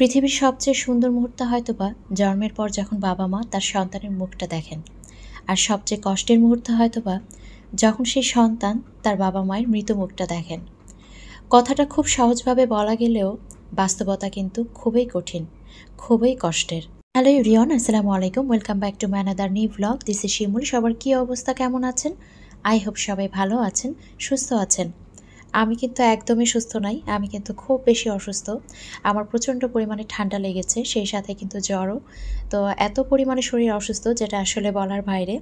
পৃথিবীর সবচেয়ে সুন্দর মুহূর্ত হয়তো বা জন্মের পর যখন বাবা মা তার সন্তানের মুখটা দেখেন আর সবচেয়ে কষ্টের মুহূর্ত হয়তো বা যখন সেই সন্তান তার বাবা মায়ের মৃত মুখটা দেখেন কথাটা খুব সহজভাবে বলা গেলেও বাস্তবতা কিন্তু খুবই কঠিন খুবই কষ্টের হ্যালো রিয়ন আসসালামু আলাইকুম welcome back to my another new blog this is Shimul সবার কী অবস্থা কেমন আছেন আই হোপ সবাই ভালো আছেন সুস্থ আছেন আমি কিন্তু একদমই সুস্থ নাই আমি কিন্তু খুব বেশি অসুস্থ আমার প্রচণ্ড পরিমাণে ঠান্ডা লেগেছে সেই সাথে কিন্তু জ্বরও তো এত পরিমাণে শরীর অসুস্থ যেটা আসলে বলার বাইরে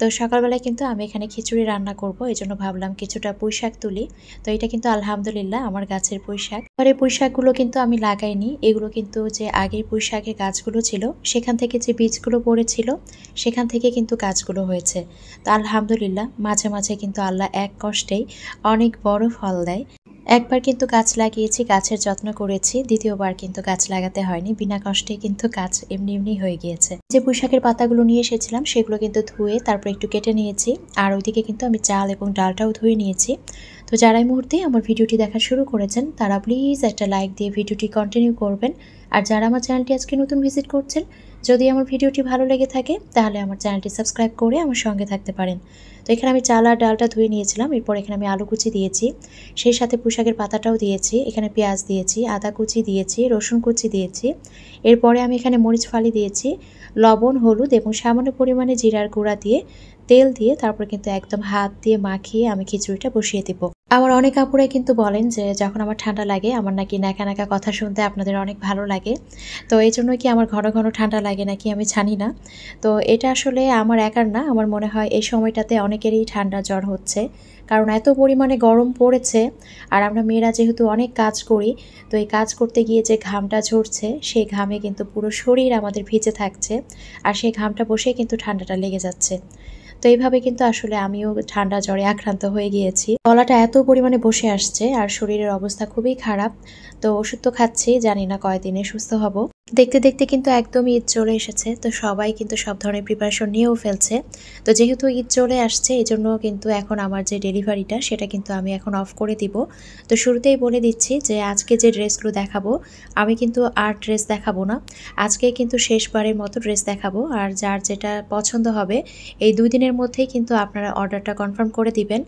তো সকালবেলায় কিন্তু আমি এখানে খিচুড়ি রান্না করব এই জন্য ভাবলাম কিছুটা পুঁই শাক তুলি তো এটা কিন্তু আলহামদুলিল্লাহ আমার গাছের পুঁই শাক পুঁইশাকগুলো পুঁই শাকগুলো কিন্তু আমি লাগাইনি এগুলো কিন্তু যে আগের পুঁই শাকের গাছগুলো ছিল সেখান থেকে যে বীজগুলো পড়েছিল সেখান থেকে কিন্তু গাছগুলো হয়েছে তো আলহামদুলিল্লাহ মাঝে মাঝে কিন্তু আল্লাহ এক কষ্টেই অনেক বড় ফল দেয় একবার কিন্তু গাছ লাগিয়েছি গাছের যত্ন করেছি দ্বিতীয়বার কিন্তু গাছ লাগাতে হয়নি বিনা কষ্টে কিন্তু গাছ এমনি এমনি হয়ে গিয়েছে যে পোশাকের পাতাগুলো নিয়ে এসেছিলাম সেগুলো কিন্তু ধুয়ে তারপর একটু কেটে নিয়েছি আর ওইদিকে কিন্তু আমি চাল এবং ডালটাও ধুয়ে নিয়েছি তো যারা এই মুহূর্তে আমার ভিডিওটি দেখা শুরু করেছেন তারা প্লিজ একটা লাইক দিয়ে ভিডিওটি কন্টিনিউ করবেন আর যারা আমার চ্যানেলটি আজকে নতুন ভিজিট করছেন যদি আমার ভিডিওটি ভালো লেগে থাকে তাহলে আমার চ্যানেলটি সাবস্ক্রাইব করে আমার সঙ্গে থাকতে পারেন তো এখানে আমি চাল আর ডালটা ধুয়ে নিয়েছিলাম এরপর এখানে আমি আলু কুচি দিয়েছি সেই সাথে পোশাকের পাতাটাও দিয়েছি এখানে পেঁয়াজ দিয়েছি আদা কুচি দিয়েছি রসুন কুচি দিয়েছি এরপরে আমি এখানে মরিচ ফালি দিয়েছি লবণ হলুদ এবং সামান্য পরিমাণে জিরার গুঁড়া দিয়ে তেল দিয়ে তারপর কিন্তু একদম হাত দিয়ে মাখিয়ে আমি খিচুড়িটা বসিয়ে দেবো আমার অনেক আপুরাই কিন্তু বলেন যে যখন আমার ঠান্ডা লাগে আমার নাকি ন্যাকা ন্যাকা কথা শুনতে আপনাদের অনেক ভালো লাগে তো এই জন্য কি আমার ঘন ঘন ঠান্ডা লাগে নাকি আমি জানি না তো এটা আসলে আমার একার না আমার মনে হয় এই সময়টাতে অনেকেরই ঠান্ডা জ্বর হচ্ছে কারণ এত পরিমাণে গরম পড়েছে আর আমরা মেয়েরা যেহেতু অনেক কাজ করি তো এই কাজ করতে গিয়ে যে ঘামটা ঝরছে সেই ঘামে কিন্তু পুরো শরীর আমাদের ভিজে থাকছে আর সেই ঘামটা বসে কিন্তু ঠান্ডাটা লেগে যাচ্ছে তো এইভাবে কিন্তু আসলে আমিও ঠান্ডা জ্বরে আক্রান্ত হয়ে গিয়েছি গলাটা এত পরিমাণে বসে আসছে আর শরীরের অবস্থা খুবই খারাপ তো ওষুধ তো খাচ্ছি জানি না কয়দিনে সুস্থ হব দেখতে দেখতে কিন্তু একদম ঈদ চলে এসেছে তো সবাই কিন্তু সব ধরনের প্রিপারেশন নিয়েও ফেলছে তো যেহেতু ঈদ চলে আসছে এই জন্য কিন্তু এখন আমার যে ডেলিভারিটা সেটা কিন্তু আমি এখন অফ করে দিব তো শুরুতেই বলে দিচ্ছি যে আজকে যে ড্রেসগুলো দেখাবো আমি কিন্তু আর ড্রেস দেখাবো না আজকে কিন্তু শেষবারের মতো ড্রেস দেখাবো আর যার যেটা পছন্দ হবে এই দুই দিনের মধ্যেই কিন্তু আপনারা অর্ডারটা কনফার্ম করে দিবেন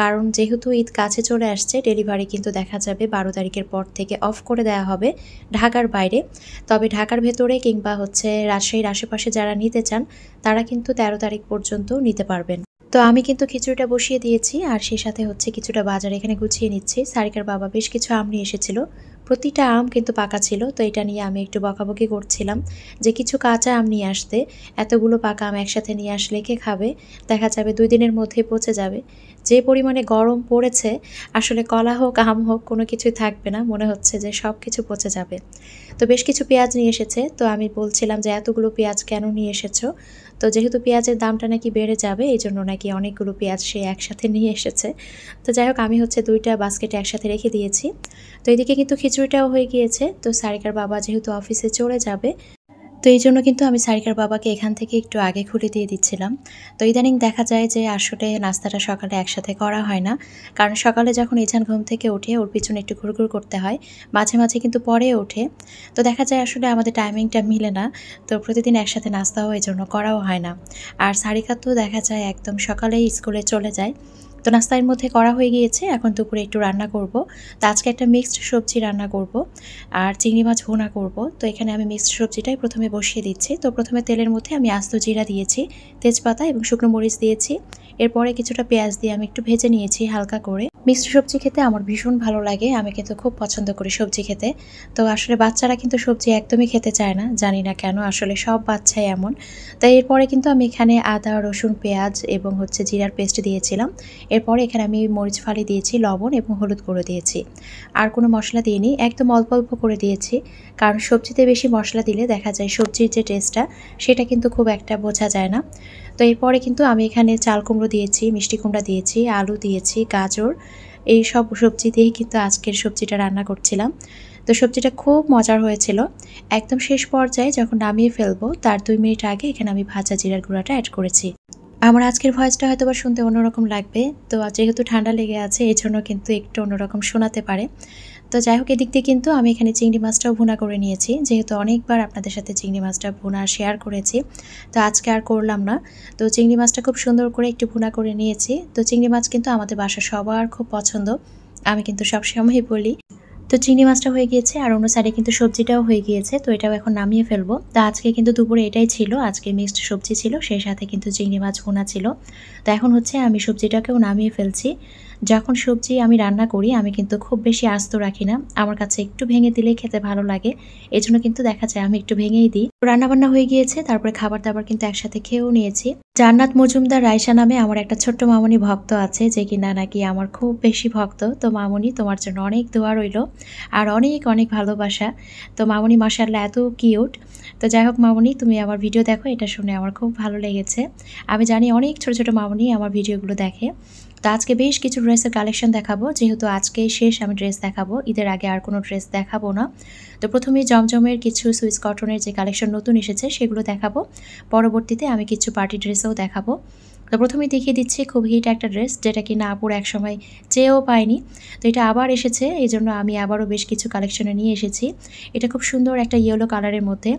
কারণ যেহেতু ঈদ কাছে চলে আসছে ডেলিভারি কিন্তু দেখা যাবে বারো তারিখের পর থেকে অফ করে দেওয়া হবে ঢাকার বাইরে তবে তবে ঢাকার ভেতরে কিংবা হচ্ছে রাজশাহীর আশেপাশে যারা নিতে চান তারা কিন্তু তেরো তারিখ পর্যন্ত নিতে পারবেন তো আমি কিন্তু খিচুড়িটা বসিয়ে দিয়েছি আর সেই সাথে হচ্ছে কিছুটা বাজার এখানে গুছিয়ে নিচ্ছি সারিকার বাবা বেশ কিছু আম নিয়ে এসেছিল প্রতিটা আম কিন্তু পাকা ছিল তো এটা নিয়ে আমি একটু বকাবকি করছিলাম যে কিছু কাঁচা আম নিয়ে আসতে এতগুলো পাকা আম একসাথে নিয়ে আসলে কে খাবে দেখা যাবে দুই দিনের মধ্যে পচে যাবে যে পরিমাণে গরম পড়েছে আসলে কলা হোক আম হোক কোনো কিছুই থাকবে না মনে হচ্ছে যে সব কিছু পচে যাবে তো বেশ কিছু পেঁয়াজ নিয়ে এসেছে তো আমি বলছিলাম যে এতগুলো পেঁয়াজ কেন নিয়ে এসেছো তো যেহেতু পেঁয়াজের দামটা নাকি বেড়ে যাবে এই জন্য নাকি অনেকগুলো পেঁয়াজ সে একসাথে নিয়ে এসেছে তো যাই হোক আমি হচ্ছে দুইটা বাস্কেটে একসাথে রেখে দিয়েছি তো এদিকে কিন্তু খিচুড়ি খিচুড়িটাও হয়ে গিয়েছে তো সারিকার বাবা যেহেতু অফিসে চলে যাবে তো এই জন্য কিন্তু আমি সারিকার বাবাকে এখান থেকে একটু আগে খুলে দিয়ে দিচ্ছিলাম তো ইদানিং দেখা যায় যে আসলে নাস্তাটা সকালে একসাথে করা হয় না কারণ সকালে যখন ইছান ঘুম থেকে উঠে ওর পিছনে একটু ঘুরঘুর করতে হয় মাঝে মাঝে কিন্তু পরে ওঠে তো দেখা যায় আসলে আমাদের টাইমিংটা মিলে না তো প্রতিদিন একসাথে নাস্তাও এই জন্য করাও হয় না আর সারিকা তো দেখা যায় একদম সকালেই স্কুলে চলে যায় তো নাস্তার মধ্যে করা হয়ে গিয়েছে এখন দুপুরে একটু রান্না করব তো আজকে একটা মিক্সড সবজি রান্না করব আর চিংড়ি মাছ ভোনা করব তো এখানে আমি মিক্সড সবজিটাই প্রথমে বসিয়ে দিচ্ছি তো প্রথমে তেলের মধ্যে আমি আস্ত জিরা দিয়েছি তেজপাতা এবং শুকনো মরিচ দিয়েছি এরপরে কিছুটা পেঁয়াজ দিয়ে আমি একটু ভেজে নিয়েছি হালকা করে মিক্সড সবজি খেতে আমার ভীষণ ভালো লাগে আমি কিন্তু খুব পছন্দ করি সবজি খেতে তো আসলে বাচ্চারা কিন্তু সবজি একদমই খেতে চায় না জানি না কেন আসলে সব বাচ্চাই এমন তাই এরপরে কিন্তু আমি এখানে আদা রসুন পেঁয়াজ এবং হচ্ছে জিরার পেস্ট দিয়েছিলাম এরপরে এখানে আমি মরিচ ফালি দিয়েছি লবণ এবং হলুদ গুঁড়ো দিয়েছি আর কোনো মশলা দিইনি একদম অল্প অল্প করে দিয়েছি কারণ সবজিতে বেশি মশলা দিলে দেখা যায় সবজির যে টেস্টটা সেটা কিন্তু খুব একটা বোঝা যায় না তো এরপরে কিন্তু আমি এখানে চাল কুমড়ো দিয়েছি মিষ্টি কুমড়া দিয়েছি আলু দিয়েছি গাজর এই সব সবজি দিয়েই কিন্তু আজকের সবজিটা রান্না করছিলাম তো সবজিটা খুব মজার হয়েছিল একদম শেষ পর্যায়ে যখন নামিয়ে ফেলবো তার দুই মিনিট আগে এখানে আমি ভাজা জিরার গুঁড়াটা অ্যাড করেছি আমার আজকের ভয়েসটা হয়তো বা শুনতে অন্যরকম লাগবে তো যেহেতু ঠান্ডা লেগে আছে এই জন্য কিন্তু একটু অন্যরকম শোনাতে পারে তো যাই হোক এদিক দিয়ে কিন্তু আমি এখানে চিংড়ি মাছটাও ভুনা করে নিয়েছি যেহেতু অনেকবার আপনাদের সাথে চিংড়ি মাছটা ভুনা শেয়ার করেছি তো আজকে আর করলাম না তো চিংড়ি মাছটা খুব সুন্দর করে একটু ভুনা করে নিয়েছি তো চিংড়ি মাছ কিন্তু আমাদের বাসা সবার খুব পছন্দ আমি কিন্তু সবসময়ই বলি তো চিংড়ি মাছটা হয়ে গিয়েছে আর অন্য সাইডে কিন্তু সবজিটাও হয়ে গিয়েছে তো এটাও এখন নামিয়ে ফেলবো তো আজকে কিন্তু দুপুরে এটাই ছিল আজকে মিক্সড সবজি ছিল সেই সাথে কিন্তু চিংড়ি মাছ ভোনা ছিল তো এখন হচ্ছে আমি সবজিটাকেও নামিয়ে ফেলছি যখন সবজি আমি রান্না করি আমি কিন্তু খুব বেশি আস্ত রাখি না আমার কাছে একটু ভেঙে দিলে খেতে ভালো লাগে এজন্য কিন্তু দেখা যায় আমি একটু ভেঙেই দিই রান্নাবান্না হয়ে গিয়েছে তারপরে খাবার দাবার কিন্তু একসাথে খেয়েও নিয়েছি জান্নাত মজুমদার রায়সা নামে আমার একটা ছোট্ট মামনি ভক্ত আছে যে কিনা নাকি আমার খুব বেশি ভক্ত তো মামনি তোমার জন্য অনেক দোয়া রইল আর অনেক অনেক ভালোবাসা তো মামনি মাসাল্লা এত কিউট তো যাই হোক মামনি তুমি আমার ভিডিও দেখো এটা শুনে আমার খুব ভালো লেগেছে আমি জানি অনেক ছোট ছোট মামনি আমার ভিডিওগুলো দেখে তো আজকে বেশ কিছু ড্রেসের কালেকশন দেখাবো যেহেতু আজকে শেষ আমি ড্রেস দেখাবো ঈদের আগে আর কোনো ড্রেস দেখাবো না তো প্রথমে জমজমের কিছু সুইস কটনের যে কালেকশন নতুন এসেছে সেগুলো দেখাবো পরবর্তীতে আমি কিছু পার্টি ড্রেসও দেখাবো তো প্রথমেই দেখিয়ে দিচ্ছি খুব হিট একটা ড্রেস যেটা কি না আপুর একসময় চেয়েও পায়নি তো এটা আবার এসেছে এই জন্য আমি আবারও বেশ কিছু কালেকশনে নিয়ে এসেছি এটা খুব সুন্দর একটা ইয়েলো কালারের মধ্যে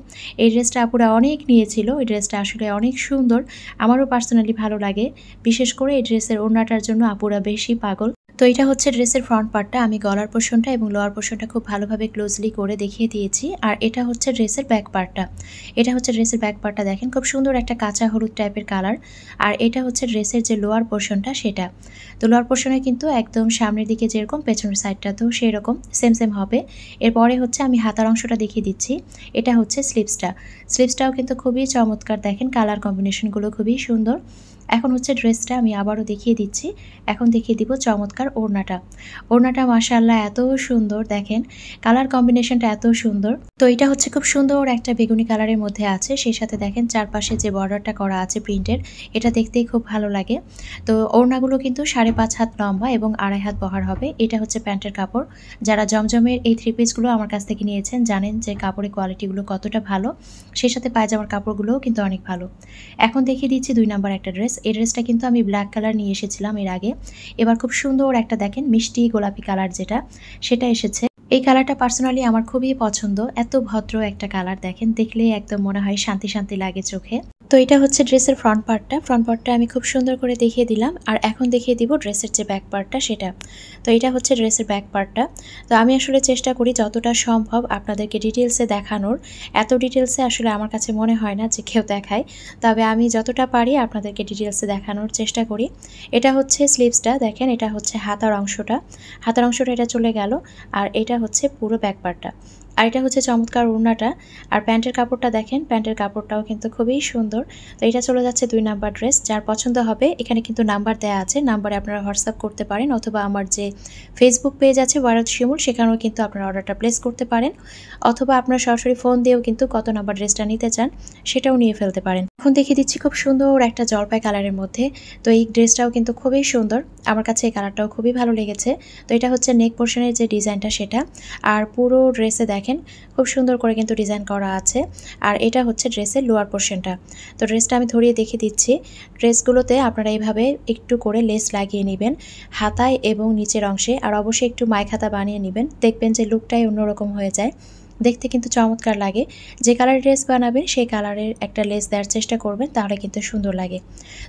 এই ড্রেসটা আপুরা অনেক নিয়েছিল এই ড্রেসটা আসলে অনেক সুন্দর আমারও পার্সোনালি ভালো লাগে বিশেষ করে এই ড্রেসের ওড়নাটার জন্য আপুরা বেশি পাগল তো এটা হচ্ছে ড্রেসের ফ্রন্ট পার্টটা আমি গলার পোর্শনটা এবং লোয়ার পোর্শনটা খুব ভালোভাবে ক্লোজলি করে দেখিয়ে দিয়েছি আর এটা হচ্ছে ড্রেসের ব্যাক পার্টটা এটা হচ্ছে ড্রেসের ব্যাক পার্টটা দেখেন খুব সুন্দর একটা কাঁচা হলুদ টাইপের কালার আর এটা হচ্ছে ড্রেসের যে লোয়ার পোর্শনটা সেটা তো লোয়ার পোর্শনে কিন্তু একদম সামনের দিকে যেরকম পেছনের সাইডটাতেও সেরকম সেম সেম হবে এরপরে হচ্ছে আমি হাতার অংশটা দেখিয়ে দিচ্ছি এটা হচ্ছে স্লিপসটা স্লিপসটাও কিন্তু খুবই চমৎকার দেখেন কালার কম্বিনেশনগুলো খুবই সুন্দর এখন হচ্ছে ড্রেসটা আমি আবারও দেখিয়ে দিচ্ছি এখন দেখিয়ে দিব চমৎকার ওড়নাটা ওড়নাটা মাসাল্লাহ এত সুন্দর দেখেন কালার কম্বিনেশনটা এত সুন্দর তো এটা হচ্ছে খুব সুন্দর একটা বেগুনি কালারের মধ্যে আছে সেই সাথে দেখেন চারপাশে যে বর্ডারটা করা আছে প্রিন্টের এটা দেখতেই খুব ভালো লাগে তো ওড়নাগুলো কিন্তু সাড়ে পাঁচ হাত লম্বা এবং আড়াই হাত বহার হবে এটা হচ্ছে প্যান্টের কাপড় যারা জমজমের এই থ্রি পিসগুলো আমার কাছ থেকে নিয়েছেন জানেন যে কাপড়ের কোয়ালিটিগুলো কতটা ভালো সেই সাথে পায়জামার কাপড়গুলোও কিন্তু অনেক ভালো এখন দেখিয়ে দিচ্ছি দুই নাম্বার একটা ড্রেস এই ড্রেসটা কিন্তু আমি ব্ল্যাক কালার নিয়ে এসেছিলাম এর আগে এবার খুব সুন্দর একটা দেখেন মিষ্টি গোলাপি কালার যেটা সেটা এসেছে এই কালারটা পার্সোনালি আমার খুবই পছন্দ এত ভদ্র একটা কালার দেখেন দেখলেই একদম মনে হয় শান্তি শান্তি লাগে চোখে তো এটা হচ্ছে ড্রেসের ফ্রন্ট পার্টটা ফ্রন্ট পার্টটা আমি খুব সুন্দর করে দেখিয়ে দিলাম আর এখন দেখিয়ে দিব ড্রেসের যে ব্যাক পার্টটা সেটা তো এটা হচ্ছে ড্রেসের ব্যাক পার্টটা তো আমি আসলে চেষ্টা করি যতটা সম্ভব আপনাদেরকে ডিটেলসে দেখানোর এত ডিটেলসে আসলে আমার কাছে মনে হয় না যে কেউ দেখায় তবে আমি যতটা পারি আপনাদেরকে ডিটেলসে দেখানোর চেষ্টা করি এটা হচ্ছে স্লিভসটা দেখেন এটা হচ্ছে হাতার অংশটা হাতার অংশটা এটা চলে গেল আর এটা হচ্ছে পুরো ব্যাপারটা আর এটা হচ্ছে চমৎকার ওড়নাটা আর প্যান্টের কাপড়টা দেখেন প্যান্টের কাপড়টাও কিন্তু খুবই সুন্দর তো এটা চলে যাচ্ছে দুই নাম্বার ড্রেস যার পছন্দ হবে এখানে কিন্তু নাম্বার দেয়া আছে নাম্বারে আপনারা হোয়াটসঅ্যাপ করতে পারেন অথবা আমার যে ফেসবুক পেজ আছে ওয়ারত শিমুল সেখানেও কিন্তু আপনারা অর্ডারটা প্লেস করতে পারেন অথবা আপনার সরাসরি ফোন দিয়েও কিন্তু কত নাম্বার ড্রেসটা নিতে চান সেটাও নিয়ে ফেলতে পারেন এখন দেখিয়ে দিচ্ছি খুব সুন্দর একটা জলপাই কালারের মধ্যে তো এই ড্রেসটাও কিন্তু খুবই সুন্দর আমার কাছে এই কালারটাও খুবই ভালো লেগেছে তো এটা হচ্ছে নেক পোর্শনের যে ডিজাইনটা সেটা আর পুরো ড্রেসে দেখেন দেখেন খুব সুন্দর করে কিন্তু ডিজাইন করা আছে আর এটা হচ্ছে ড্রেসের লোয়ার পোর্শনটা তো ড্রেসটা আমি ধরিয়ে দেখিয়ে দিচ্ছি ড্রেসগুলোতে আপনারা এইভাবে একটু করে লেস লাগিয়ে নেবেন হাতায় এবং নিচের অংশে আর অবশ্যই একটু মাইখাতা বানিয়ে নেবেন দেখবেন যে লুকটাই অন্যরকম হয়ে যায় দেখতে কিন্তু চমৎকার লাগে যে কালার ড্রেস বানাবেন সেই কালারের একটা লেস দেওয়ার চেষ্টা করবেন তাহলে কিন্তু সুন্দর লাগে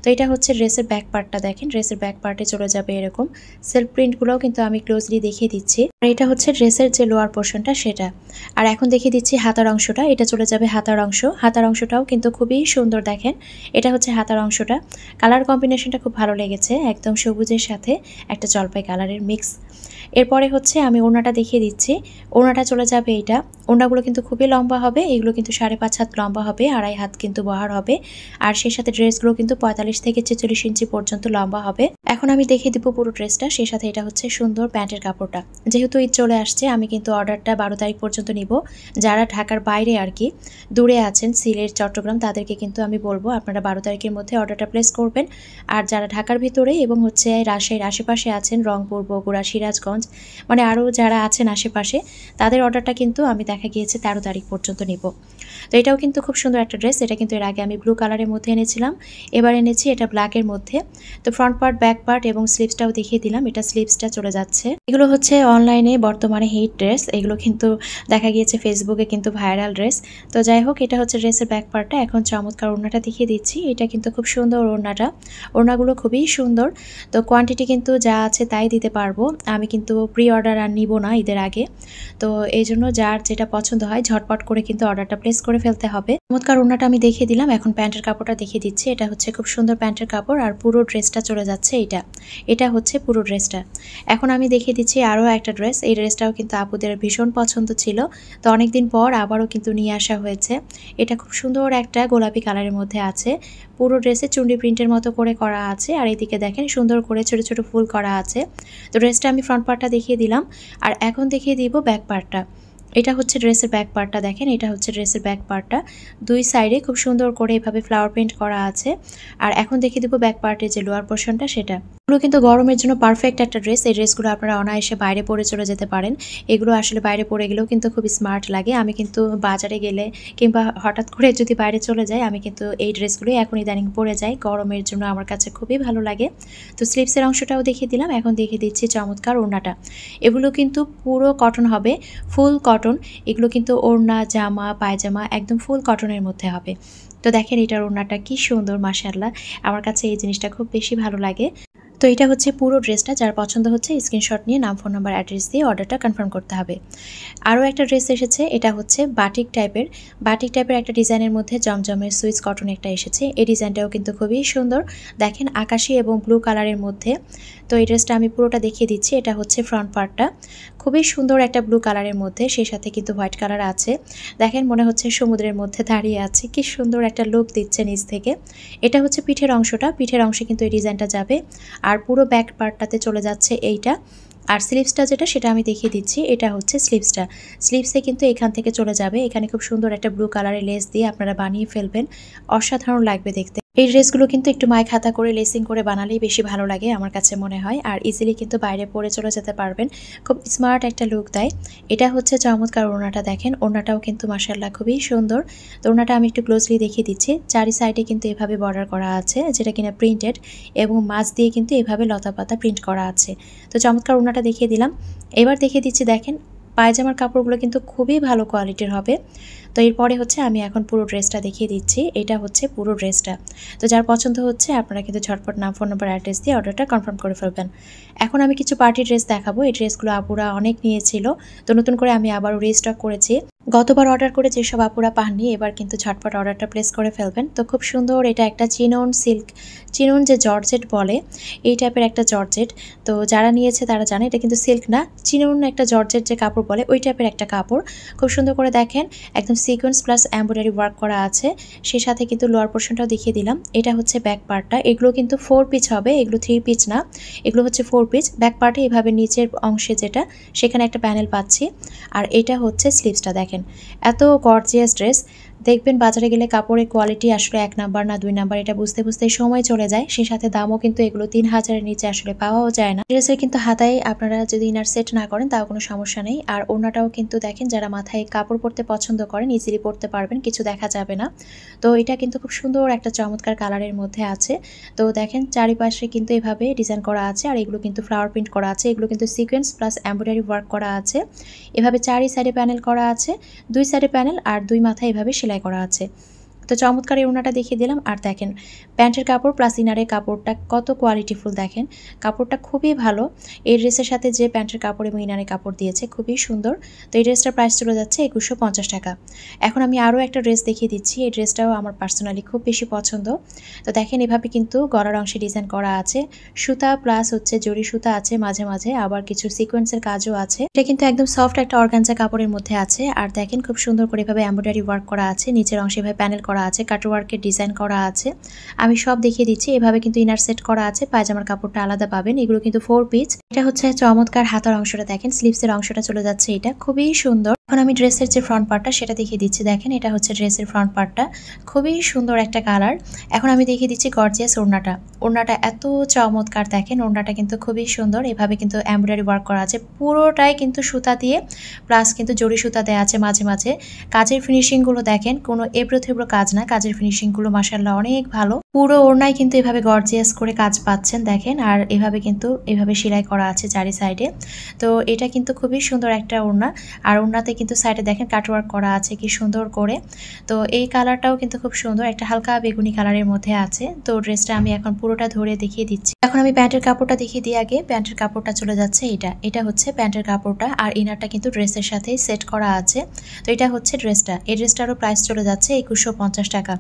তো এটা হচ্ছে ড্রেসের ব্যাক পার্টটা দেখেন ড্রেসের ব্যাক পার্টে চলে যাবে এরকম সেলফ প্রিন্টগুলোও কিন্তু আমি ক্লোজলি দেখিয়ে দিচ্ছি আর এটা হচ্ছে ড্রেসের যে লোয়ার পোর্শনটা সেটা আর এখন দেখিয়ে দিচ্ছি হাতার অংশটা এটা চলে যাবে হাতার অংশ হাতার অংশটাও কিন্তু খুবই সুন্দর দেখেন এটা হচ্ছে হাতার অংশটা কালার কম্বিনেশনটা খুব ভালো লেগেছে একদম সবুজের সাথে একটা জলপাই কালারের মিক্স এরপরে হচ্ছে আমি ওড়নাটা দেখিয়ে দিচ্ছি ওড়নাটা চলে যাবে এটা ওড়নাগুলো কিন্তু খুবই লম্বা হবে এগুলো কিন্তু সাড়ে পাঁচ হাত লম্বা হবে আড়াই হাত কিন্তু বহার হবে আর সেই সাথে ড্রেসগুলো কিন্তু পঁয়তাল্লিশ থেকে ছেচল্লিশ ইঞ্চি পর্যন্ত লম্বা হবে এখন আমি দেখিয়ে দিব পুরো ড্রেসটা সেই সাথে এটা হচ্ছে সুন্দর প্যান্টের কাপড়টা যেহেতু ঈদ চলে আসছে আমি কিন্তু অর্ডারটা বারো তারিখ পর্যন্ত নিব যারা ঢাকার বাইরে আর কি দূরে আছেন সিলেট চট্টগ্রাম তাদেরকে কিন্তু আমি বলবো আপনারা বারো তারিখের মধ্যে অর্ডারটা প্লেস করবেন আর যারা ঢাকার ভিতরে এবং হচ্ছে রাজশাহীর আশেপাশে আছেন রংপুর বগুড়া সিরাজগঞ্জ কিশোরগঞ্জ মানে আরও যারা আছেন আশেপাশে তাদের অর্ডারটা কিন্তু আমি দেখা গিয়েছে তেরো তারিখ পর্যন্ত নেব তো এটাও কিন্তু খুব সুন্দর একটা ড্রেস এটা কিন্তু এর আগে আমি ব্লু কালারের মধ্যে এনেছিলাম এবার এনেছি এটা ব্ল্যাকের মধ্যে তো ফ্রন্ট পার্ট ব্যাক পার্ট এবং স্লিপসটাও দেখিয়ে দিলাম এটা স্লিপসটা চলে যাচ্ছে এগুলো হচ্ছে অনলাইনে বর্তমানে হিট ড্রেস এগুলো কিন্তু দেখা গিয়েছে ফেসবুকে কিন্তু ভাইরাল ড্রেস তো যাই হোক এটা হচ্ছে ড্রেসের ব্যাক পার্টটা এখন চমৎকার ওড়নাটা দেখিয়ে দিচ্ছি এটা কিন্তু খুব সুন্দর ওড়নাটা ওড়নাগুলো খুবই সুন্দর তো কোয়ান্টিটি কিন্তু যা আছে তাই দিতে পারবো আমি কিন্তু কিন্তু প্রি অর্ডার আর নিব না ঈদের আগে তো এই জন্য যার যেটা পছন্দ হয় ঝটপট করে কিন্তু অর্ডারটা প্লেস করে ফেলতে হবে চমৎকার ওনাটা আমি দেখে দিলাম এখন প্যান্টের কাপড়টা দেখিয়ে দিচ্ছি এটা হচ্ছে খুব সুন্দর প্যান্টের কাপড় আর পুরো ড্রেসটা চলে যাচ্ছে এটা এটা হচ্ছে পুরো ড্রেসটা এখন আমি দেখে দিচ্ছি আরও একটা ড্রেস এই ড্রেসটাও কিন্তু আপুদের ভীষণ পছন্দ ছিল তো অনেকদিন পর আবারও কিন্তু নিয়ে আসা হয়েছে এটা খুব সুন্দর একটা গোলাপি কালারের মধ্যে আছে পুরো ড্রেসে চুন্ডি প্রিন্টের মতো করে করা আছে আর এদিকে দেখেন সুন্দর করে ছোট ছোট ফুল করা আছে তো ড্রেসটা আমি ফ্রন্ট পার্টটা দেখিয়ে দিলাম আর এখন দেখিয়ে দিব ব্যাক পার্টটা এটা হচ্ছে ড্রেসের ব্যাক পার্টটা দেখেন এটা হচ্ছে ড্রেসের ব্যাক পার্টটা দুই সাইডে খুব সুন্দর করে এভাবে ফ্লাওয়ার প্রিন্ট করা আছে আর এখন দেখিয়ে দেবো ব্যাক পার্টের যে লোয়ার পোর্শনটা সেটা এগুলো কিন্তু গরমের জন্য পারফেক্ট একটা ড্রেস এই ড্রেসগুলো আপনারা অনায়াসে বাইরে পরে চলে যেতে পারেন এগুলো আসলে বাইরে পরে গেলেও কিন্তু খুব স্মার্ট লাগে আমি কিন্তু বাজারে গেলে কিংবা হঠাৎ করে যদি বাইরে চলে যাই আমি কিন্তু এই ড্রেসগুলোই এখন ইদানিং পরে যাই গরমের জন্য আমার কাছে খুবই ভালো লাগে তো স্লিপসের অংশটাও দেখিয়ে দিলাম এখন দেখিয়ে দিচ্ছি চমৎকার ওনাটা এগুলো কিন্তু পুরো কটন হবে ফুল কটন কটন এগুলো কিন্তু ওড়না জামা পায়জামা একদম ফুল কটনের মধ্যে হবে তো দেখেন এটার ওড়নাটা কি সুন্দর মাসা আমার কাছে এই জিনিসটা খুব বেশি ভালো লাগে তো এটা হচ্ছে পুরো ড্রেসটা যার পছন্দ হচ্ছে স্ক্রিনশট নিয়ে নাম ফোন নাম্বার অ্যাড্রেস দিয়ে অর্ডারটা কনফার্ম করতে হবে আরও একটা ড্রেস এসেছে এটা হচ্ছে বাটিক টাইপের বাটিক টাইপের একটা ডিজাইনের মধ্যে জমজমের সুইচ কটন একটা এসেছে এই ডিজাইনটাও কিন্তু খুবই সুন্দর দেখেন আকাশি এবং ব্লু কালারের মধ্যে তো এই ড্রেসটা আমি পুরোটা দেখিয়ে দিচ্ছি এটা হচ্ছে ফ্রন্ট পার্টটা খুবই সুন্দর একটা ব্লু কালারের মধ্যে সেই সাথে কিন্তু হোয়াইট কালার আছে দেখেন মনে হচ্ছে সমুদ্রের মধ্যে দাঁড়িয়ে আছে কি সুন্দর একটা লুক দিচ্ছে নিচ থেকে এটা হচ্ছে পিঠের অংশটা পিঠের অংশে কিন্তু এই ডিজাইনটা যাবে আর পুরো ব্যাক পার্টটাতে চলে যাচ্ছে এইটা আর স্লিপসটা যেটা সেটা আমি দেখিয়ে দিচ্ছি এটা হচ্ছে স্লিপসটা স্লিপসে কিন্তু এখান থেকে চলে যাবে এখানে খুব সুন্দর একটা ব্লু কালারের লেস দিয়ে আপনারা বানিয়ে ফেলবেন অসাধারণ লাগবে দেখতে এই ড্রেসগুলো কিন্তু একটু মায় খাতা করে লেসিং করে বানালেই বেশি ভালো লাগে আমার কাছে মনে হয় আর ইজিলি কিন্তু বাইরে পরে চলে যেতে পারবেন খুব স্মার্ট একটা লুক দেয় এটা হচ্ছে চমৎকার ওড়নাটা দেখেন ওড়নাটাও কিন্তু মাসাল্লাহ খুবই সুন্দর তো ওড়নাটা আমি একটু ক্লোজলি দেখিয়ে দিচ্ছি চারি সাইডে কিন্তু এভাবে বর্ডার করা আছে যেটা কিনা প্রিন্টেড এবং মাছ দিয়ে কিন্তু এভাবে লতা পাতা প্রিন্ট করা আছে তো চমৎকার ওড়নাটা দেখিয়ে দিলাম এবার দেখিয়ে দিচ্ছি দেখেন পায়জামার কাপড়গুলো কিন্তু খুবই ভালো কোয়ালিটির হবে তো এরপরে হচ্ছে আমি এখন পুরো ড্রেসটা দেখিয়ে দিচ্ছি এটা হচ্ছে পুরো ড্রেসটা তো যার পছন্দ হচ্ছে আপনারা কিন্তু ঝটপট নাম ফোন নম্বর অ্যাড্রেস দিয়ে অর্ডারটা কনফার্ম করে ফেলবেন এখন আমি কিছু পার্টি ড্রেস দেখাবো এই ড্রেসগুলো আপুরা অনেক নিয়েছিল তো নতুন করে আমি আবারও রিস্টক করেছি গতবার অর্ডার করে যেসব আপুরা পাননি এবার কিন্তু ঝটপট অর্ডারটা প্লেস করে ফেলবেন তো খুব সুন্দর এটা একটা চিনন সিল্ক চিনন যে জর্জেট বলে এই টাইপের একটা জর্জেট তো যারা নিয়েছে তারা জানে এটা কিন্তু সিল্ক না চিনন একটা জর্জেট যে কাপড় বলে ওই টাইপের একটা কাপড় খুব সুন্দর করে দেখেন একদম সিকোয়েন্স প্লাস এম্ব্রয়ডারি ওয়ার্ক করা আছে সে সাথে কিন্তু লোয়ার পোর্শনটাও দেখিয়ে দিলাম এটা হচ্ছে ব্যাক পার্টটা এগুলো কিন্তু ফোর পিচ হবে এগুলো থ্রি পিচ না এগুলো হচ্ছে ফোর পিচ ব্যাক পার্টে এভাবে নিচের অংশে যেটা সেখানে একটা প্যানেল পাচ্ছি আর এটা হচ্ছে স্লিভসটা দেখেন এত গর্জিয়াস ড্রেস দেখবেন বাজারে গেলে কাপড়ের কোয়ালিটি আসলে এক নাম্বার না দুই নাম্বার এটা বুঝতে বুঝতে সময় চলে যায় সেই সাথে দামও কিন্তু এগুলো তিন হাজারের নিচে আসলে পাওয়াও যায় না ড্রেসের কিন্তু হাতায় আপনারা যদি ইনার সেট না করেন তাও কোনো সমস্যা নেই আর ওনাটাও কিন্তু দেখেন যারা মাথায় কাপড় পরতে পছন্দ করেন ইজিলি পরতে পারবেন কিছু দেখা যাবে না তো এটা কিন্তু খুব সুন্দর একটা চমৎকার কালারের মধ্যে আছে তো দেখেন চারিপাশে কিন্তু এভাবে ডিজাইন করা আছে আর এগুলো কিন্তু ফ্লাওয়ার প্রিন্ট করা আছে এগুলো কিন্তু সিকোয়েন্স প্লাস এমব্রয়ডারি ওয়ার্ক করা আছে এভাবে চারি সাইডে প্যানেল করা আছে দুই সাইডে প্যানেল আর দুই মাথায় এভাবে সেলাই করা আছে তো চমৎকার এই ওনাটা দেখিয়ে দিলাম আর দেখেন প্যান্টের কাপড় প্লাস ইনারের কাপড়টা কত কোয়ালিটিফুল দেখেন কাপড়টা খুবই ভালো এই ড্রেসের সাথে যে প্যান্টের কাপড় এবং ইনারের কাপড় দিয়েছে খুবই সুন্দর তো এই ড্রেসটার প্রাইস চলে যাচ্ছে একুশশো পঞ্চাশ টাকা এখন আমি আরও একটা ড্রেস দেখিয়ে দিচ্ছি এই ড্রেসটাও আমার পার্সোনালি খুব বেশি পছন্দ তো দেখেন এভাবে কিন্তু গড়ার অংশে ডিজাইন করা আছে সুতা প্লাস হচ্ছে জরি সুতা আছে মাঝে মাঝে আবার কিছু সিকোয়েন্সের কাজও আছে এটা কিন্তু একদম সফট একটা অর্গানজা কাপড়ের মধ্যে আছে আর দেখেন খুব সুন্দর করে এভাবে এম্ব্রয়ডারি ওয়ার্ক করা আছে নিচের অংশে এভাবে প্যানেল করা করা আছে কাটওয়ার্কের ডিজাইন করা আছে আমি সব দেখিয়ে দিচ্ছি এভাবে কিন্তু ইনার সেট করা আছে পায়জামার কাপড়টা আলাদা পাবেন এগুলো কিন্তু ফোর পিচ এটা হচ্ছে চমৎকার হাতার অংশটা দেখেন স্লিপসের অংশটা চলে যাচ্ছে এটা খুবই সুন্দর এখন আমি ড্রেসের যে ফ্রন্ট পার্টটা সেটা দেখিয়ে দিচ্ছি দেখেন এটা হচ্ছে ড্রেসের ফ্রন্ট পার্টটা খুবই সুন্দর একটা কালার এখন আমি দেখিয়ে দিচ্ছি গর্জিয়াস ওড়নাটা ওড়নাটা এত চমৎকার দেখেন ওড়নাটা কিন্তু খুবই সুন্দর এভাবে কিন্তু এমব্রয়ডারি ওয়ার্ক করা আছে পুরোটাই কিন্তু সুতা দিয়ে প্লাস কিন্তু জড়ি সুতা দেওয়া আছে মাঝে মাঝে কাজের ফিনিশিংগুলো দেখেন কোনো এবড়ো থেবড়ো কাজ না কাজের ফিনিশিংগুলো মাসাল্লাহ অনেক ভালো পুরো ওড়নায় কিন্তু এভাবে গর্জিয়াস করে কাজ পাচ্ছেন দেখেন আর এভাবে কিন্তু এভাবে সেলাই করা আছে চারি সাইডে তো এটা কিন্তু খুবই সুন্দর একটা ওড়না আর ওড়নাতে কিন্তু সাইডে দেখেন কাটওয়ার্ক করা আছে কি সুন্দর করে তো এই কালারটাও কিন্তু খুব সুন্দর একটা হালকা বেগুনি কালারের মধ্যে আছে তো ড্রেসটা আমি এখন পুরোটা ধরে দেখিয়ে দিচ্ছি এখন আমি প্যান্টের কাপড়টা দেখিয়ে দিই আগে প্যান্টের কাপড়টা চলে যাচ্ছে এটা এটা হচ্ছে প্যান্টের কাপড়টা আর ইনারটা কিন্তু ড্রেসের সাথে সেট করা আছে তো এটা হচ্ছে ড্রেসটা এই ড্রেসটারও প্রাইস চলে যাচ্ছে একুশশো পঞ্চাশ টাকা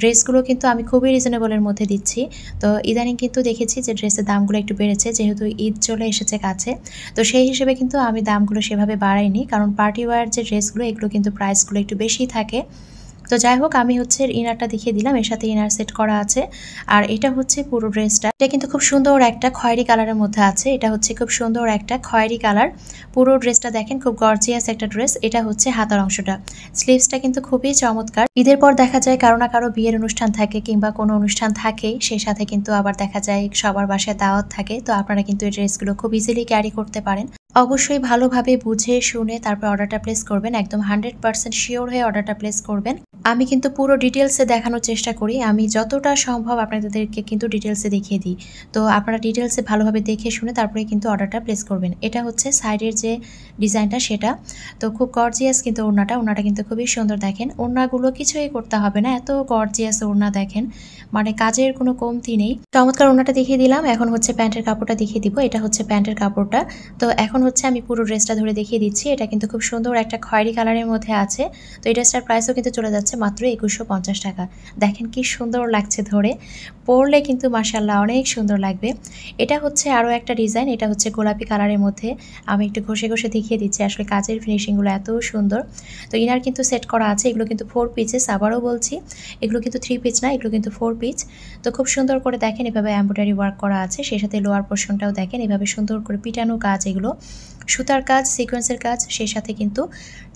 ড্রেসগুলো কিন্তু আমি খুবই রিজনেবলের মধ্যে দিচ্ছি তো ইদানিং কিন্তু দেখেছি যে ড্রেসের দামগুলো একটু বেড়েছে যেহেতু ঈদ চলে এসেছে কাছে তো সেই হিসেবে কিন্তু আমি দামগুলো সেভাবে বাড়াইনি কারণ পার্টি ওয়ার যে ড্রেসগুলো এগুলো কিন্তু প্রাইসগুলো একটু বেশি থাকে তো যাই হোক আমি হচ্ছে ইনারটা দেখিয়ে দিলাম এর সাথে ইনার সেট করা আছে আর এটা হচ্ছে পুরো ড্রেসটা এটা কিন্তু খুব সুন্দর একটা খয়েরি কালারের মধ্যে আছে এটা হচ্ছে খুব সুন্দর একটা খয়েরি কালার পুরো ড্রেসটা দেখেন খুব গর্জিয়াস একটা ড্রেস এটা হচ্ছে হাতার অংশটা স্লিভসটা কিন্তু খুবই চমৎকার ঈদের পর দেখা যায় কারো না কারো বিয়ের অনুষ্ঠান থাকে কিংবা কোনো অনুষ্ঠান থাকে সে সাথে কিন্তু আবার দেখা যায় সবার বাসায় দাওয়াত থাকে তো আপনারা কিন্তু এই ড্রেসগুলো খুব ইজিলি ক্যারি করতে পারেন অবশ্যই ভালোভাবে বুঝে শুনে তারপর অর্ডারটা প্লেস করবেন একদম হান্ড্রেড পার্সেন্ট শিওর হয়ে অর্ডারটা প্লেস করবেন আমি কিন্তু পুরো ডিটেলসে দেখানোর চেষ্টা করি আমি যতটা সম্ভব আপনাদেরকে কিন্তু ডিটেলসে দেখিয়ে দিই তো আপনারা ডিটেলসে ভালোভাবে দেখে শুনে তারপরে কিন্তু অর্ডারটা প্লেস করবেন এটা হচ্ছে সাইডের যে ডিজাইনটা সেটা তো খুব গর্জিয়াস কিন্তু ওড়নাটা ওড়নাটা কিন্তু খুবই সুন্দর দেখেন ওড়নাগুলো কিছুই করতে হবে না এত গর্জিয়াস ওড়না দেখেন মানে কাজের কোনো কমতি নেই চমৎকার ওড়নাটা দেখিয়ে দিলাম এখন হচ্ছে প্যান্টের কাপড়টা দেখিয়ে দিব এটা হচ্ছে প্যান্টের কাপড়টা তো এখন এখন হচ্ছে আমি পুরো ড্রেসটা ধরে দেখিয়ে দিচ্ছি এটা কিন্তু খুব সুন্দর একটা খয়েরি কালারের মধ্যে আছে তো এই ড্রেসটার প্রাইসও কিন্তু চলে যাচ্ছে মাত্র একুশশো পঞ্চাশ টাকা দেখেন কি সুন্দর লাগছে ধরে পরলে কিন্তু মার্শাল্লাহ অনেক সুন্দর লাগবে এটা হচ্ছে আরও একটা ডিজাইন এটা হচ্ছে গোলাপি কালারের মধ্যে আমি একটু ঘষে ঘষে দেখিয়ে দিচ্ছি আসলে কাজের ফিনিশিংগুলো এত সুন্দর তো ইনার কিন্তু সেট করা আছে এগুলো কিন্তু ফোর পিচেস আবারও বলছি এগুলো কিন্তু থ্রি পিচ না এগুলো কিন্তু ফোর পিচ তো খুব সুন্দর করে দেখেন এভাবে অ্যাম্বয়ডারি ওয়ার্ক করা আছে সেই সাথে লোয়ার পোর্শনটাও দেখেন এভাবে সুন্দর করে পিটানো কাজ এগুলো সুতার কাজ সিকোয়েন্সের কাজ সেই সাথে কিন্তু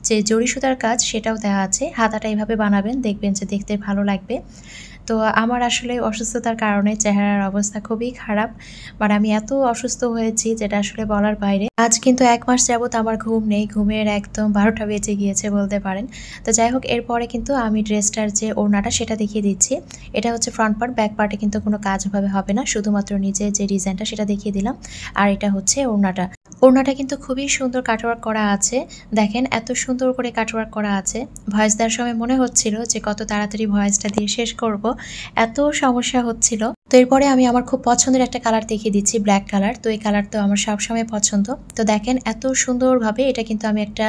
যে জড়ি সুতার কাজ সেটাও দেওয়া আছে হাতাটা এভাবে বানাবেন দেখবেন যে দেখতে ভালো লাগবে তো আমার আসলে অসুস্থতার কারণে চেহারার অবস্থা খুবই খারাপ মানে আমি এত অসুস্থ হয়েছি যেটা আসলে বলার বাইরে আজ কিন্তু এক মাস যাবত আমার ঘুম নেই ঘুমের একদম বারোটা বেজে গিয়েছে বলতে পারেন তো যাই হোক এরপরে কিন্তু আমি ড্রেসটার যে ওড়নাটা সেটা দেখিয়ে দিচ্ছি এটা হচ্ছে ফ্রন্ট পার্ট ব্যাক পার্টে কিন্তু কোনো কাজভাবে হবে না শুধুমাত্র নিজে যে ডিজাইনটা সেটা দেখিয়ে দিলাম আর এটা হচ্ছে ওড়নাটা ওড়নাটা কিন্তু খুবই সুন্দর কাটওয়ার্ক করা আছে দেখেন এত সুন্দর করে কাটওয়ার্ক করা আছে ভয়েস দেওয়ার সময় মনে হচ্ছিল যে কত তাড়াতাড়ি ভয়েসটা দিয়ে শেষ করব এত সমস্যা হচ্ছিল তো এরপরে আমি আমার খুব পছন্দের একটা কালার দেখিয়ে দিচ্ছি ব্ল্যাক কালার তো এই কালার তো আমার সবসময় পছন্দ তো দেখেন এত সুন্দরভাবে এটা কিন্তু আমি একটা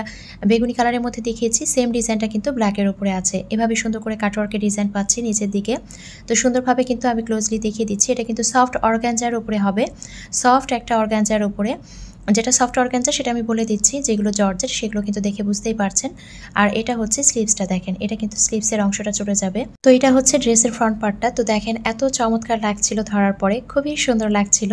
বেগুনি কালারের মধ্যে দেখিয়েছি সেম ডিজাইনটা কিন্তু ব্ল্যাকের উপরে আছে এভাবে সুন্দর করে কাটওয়ার্কের ডিজাইন পাচ্ছি নিচের দিকে তো সুন্দরভাবে কিন্তু আমি ক্লোজলি দেখিয়ে দিচ্ছি এটা কিন্তু সফট অর্গ্যাঞ্জার উপরে হবে সফট একটা অর্গ্যাঞ্জার উপরে যেটা সফট অর্গানজা সেটা আমি বলে দিচ্ছি যেগুলো জর্জের সেগুলো কিন্তু দেখে বুঝতেই পারছেন আর এটা হচ্ছে স্লিভসটা দেখেন এটা কিন্তু স্লিভসের অংশটা চলে যাবে তো এটা হচ্ছে ড্রেসের ফ্রন্ট পার্টটা তো দেখেন এত চমৎকার লাগছিল ধরার পরে খুবই সুন্দর লাগছিল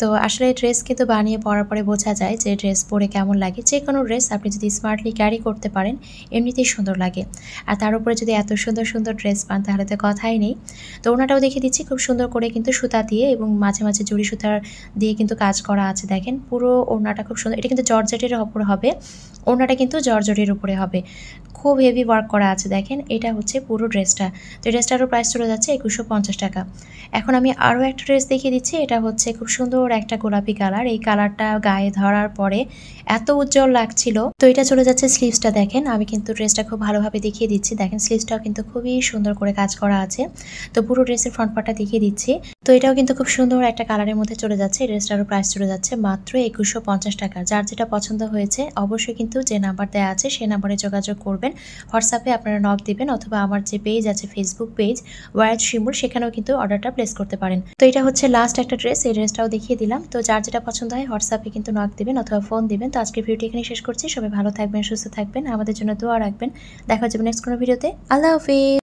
তো আসলে ড্রেস কিন্তু বানিয়ে পরার পরে বোঝা যায় যে ড্রেস পরে কেমন লাগে যে কোনো ড্রেস আপনি যদি স্মার্টলি ক্যারি করতে পারেন এমনিতেই সুন্দর লাগে আর তার উপরে যদি এত সুন্দর সুন্দর ড্রেস পান তাহলে তো কথাই নেই তো ওনাটাও দেখে দিচ্ছি খুব সুন্দর করে কিন্তু সুতা দিয়ে এবং মাঝে মাঝে জুড়ি সুতার দিয়ে কিন্তু কাজ করা আছে দেখেন পুরো ওড়নাটা খুব সুন্দর এটা কিন্তু জর্জেটের উপরে হবে ওড়নাটা কিন্তু জর্জরির উপরে হবে খুব হেভি ওয়ার্ক করা আছে দেখেন এটা হচ্ছে পুরো ড্রেসটা তো ড্রেসটারও প্রাইস চলে যাচ্ছে একুশশো পঞ্চাশ টাকা এখন আমি আরও একটা ড্রেস দেখিয়ে দিচ্ছি এটা হচ্ছে খুব সুন্দর একটা গোলাপি কালার এই কালারটা গায়ে ধরার পরে এত উজ্জ্বল লাগছিল তো এটা চলে যাচ্ছে স্লিভসটা দেখেন আমি কিন্তু ড্রেসটা খুব ভালোভাবে দেখিয়ে দিচ্ছি দেখেন স্লিভসটাও কিন্তু খুবই সুন্দর করে কাজ করা আছে তো পুরো ড্রেসের ফ্রন্ট পার্টটা দেখিয়ে দিচ্ছি তো এটাও কিন্তু খুব সুন্দর একটা কালারের মধ্যে চলে যাচ্ছে ড্রেসটারও প্রাইস চলে যাচ্ছে মাত্র একুশ দুশো টাকা যার যেটা পছন্দ হয়েছে অবশ্যই কিন্তু যে নাম্বার দেওয়া আছে সেই নাম্বারে যোগাযোগ করবেন হোয়াটসঅ্যাপে আপনারা নক দিবেন অথবা আমার যে পেজ আছে ফেসবুক পেজ ওয়ার্ড শিমুল সেখানেও কিন্তু অর্ডারটা প্লেস করতে পারেন তো এটা হচ্ছে লাস্ট একটা ড্রেস এই ড্রেসটাও দেখিয়ে দিলাম তো যার যেটা পছন্দ হয় হোয়াটসঅ্যাপে কিন্তু নক দিবেন অথবা ফোন দিবেন তো আজকে ভিডিওটি এখানে শেষ করছি সবাই ভালো থাকবেন সুস্থ থাকবেন আমাদের জন্য দোয়া রাখবেন দেখা যাবে নেক্সট কোনো ভিডিওতে আল্লাহ হাফিজ